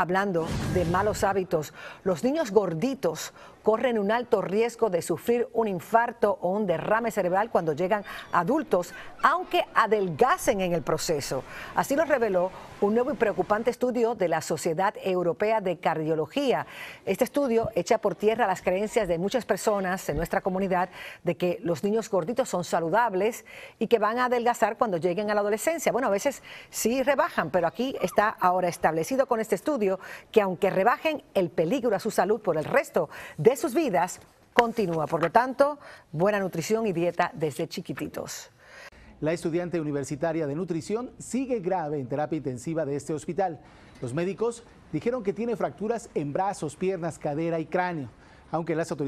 Hablando de malos hábitos, los niños gorditos corren un alto riesgo de sufrir un infarto o un derrame cerebral cuando llegan adultos, aunque adelgacen en el proceso. Así lo reveló un nuevo y preocupante estudio de la Sociedad Europea de Cardiología. Este estudio echa por tierra las creencias de muchas personas en nuestra comunidad de que los niños gorditos son saludables y que van a adelgazar cuando lleguen a la adolescencia. Bueno, a veces sí rebajan, pero aquí está ahora establecido con este estudio que aunque rebajen el peligro a su salud por el resto de sus vidas, continúa. Por lo tanto, buena nutrición y dieta desde chiquititos. La estudiante universitaria de nutrición sigue grave en terapia intensiva de este hospital. Los médicos dijeron que tiene fracturas en brazos, piernas, cadera y cráneo, aunque las autoridades